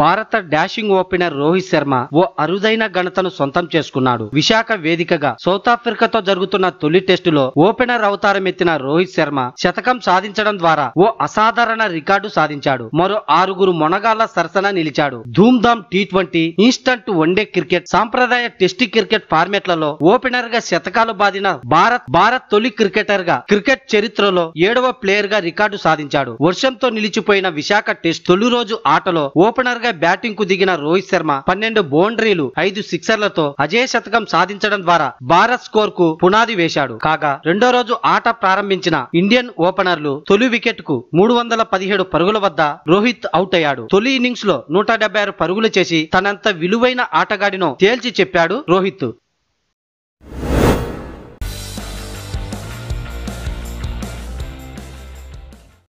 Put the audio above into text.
భారత dashing opener Rohit Sharma ఓ అరుదైన ఘనతను సొంతం చేసుకున్నాడు విశాఖ వేదికగా సౌత్ ఆఫ్రికాతో జరుగుతున్న తొలి టెస్టులో ఓపెనర్ అవతారమెత్తిన రోహిత్ శర్మ శతకం సాధించడం ద్వారా ఓ అసాధారణ రికార్డు సాధించాడు మరో ఆరుగురు మొనగాళ్ల సరసన నిలిచాడు ధూమ్ధామ్ T twenty instant one day cricket సాంప్రదాయ టెస్ట్ క్రికెట్ ఫార్మెట్లలో ఓపెనర్ గా శతకాలు బాదిన భారత్ భారత్ తొలి క్రికెటర్ గా క్రికెట్ చరిత్రలో ఏడవ ప్లేయర్ గా రికార్డు సాధించాడు వర్షంతో నిలిచిపోయిన విశాఖ టెస్ట్ తొలి రోజు ఆటలో ఓపెనర్ బౌలర్ గా బ్యాటింగ్ కు దిగిన రోహిత్ శర్మ పన్నెండు బౌండరీలు ఐదు సిక్సర్లతో అజయ శతకం సాధించడం ద్వారా భారత్ స్కోర్ కు పునాది వేశాడు కాగా రెండో రోజు ఆట ప్రారంభించిన ఇండియన్ ఓపెనర్లు తొలి వికెట్ కు మూడు వందల పదిహేడు పరుగుల వద్ద రోహిత్ అవుట్ అయ్యాడు తొలి ఇన్నింగ్స్ లో నూట డెబ్బై ఆరు పరుగులు చేసి తనంత విలువైన ఆటగాడినో తేల్చి చెప్పాడు రోహిత్